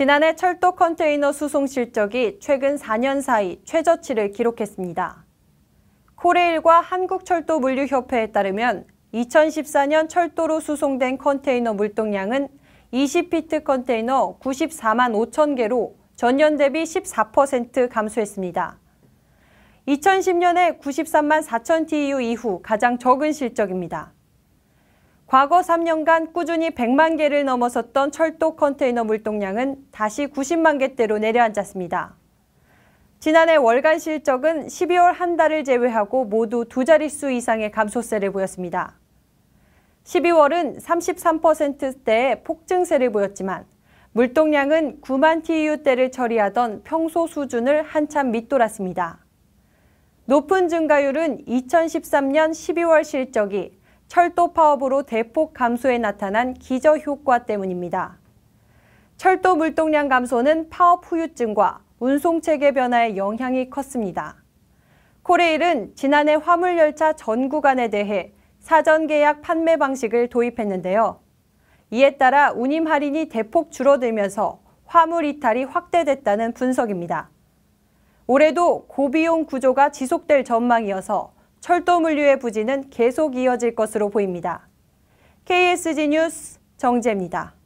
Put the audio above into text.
지난해 철도 컨테이너 수송 실적이 최근 4년 사이 최저치를 기록했습니다. 코레일과 한국철도물류협회에 따르면 2014년 철도로 수송된 컨테이너 물동량은 20피트 컨테이너 94만 5천 개로 전년 대비 14% 감소했습니다. 2010년에 93만 4천 TEU 이후 가장 적은 실적입니다. 과거 3년간 꾸준히 100만 개를 넘어섰던 철도 컨테이너 물동량은 다시 90만 개대로 내려앉았습니다. 지난해 월간 실적은 12월 한 달을 제외하고 모두 두 자릿수 이상의 감소세를 보였습니다. 12월은 33%대의 폭증세를 보였지만 물동량은 9만 TU대를 처리하던 평소 수준을 한참 밑돌았습니다. 높은 증가율은 2013년 12월 실적이 철도 파업으로 대폭 감소에 나타난 기저 효과 때문입니다. 철도 물동량 감소는 파업 후유증과 운송체계 변화에 영향이 컸습니다. 코레일은 지난해 화물열차 전 구간에 대해 사전 계약 판매 방식을 도입했는데요. 이에 따라 운임 할인이 대폭 줄어들면서 화물 이탈이 확대됐다는 분석입니다. 올해도 고비용 구조가 지속될 전망이어서 철도 물류의 부진은 계속 이어질 것으로 보입니다. KSG 뉴스 정재입니다.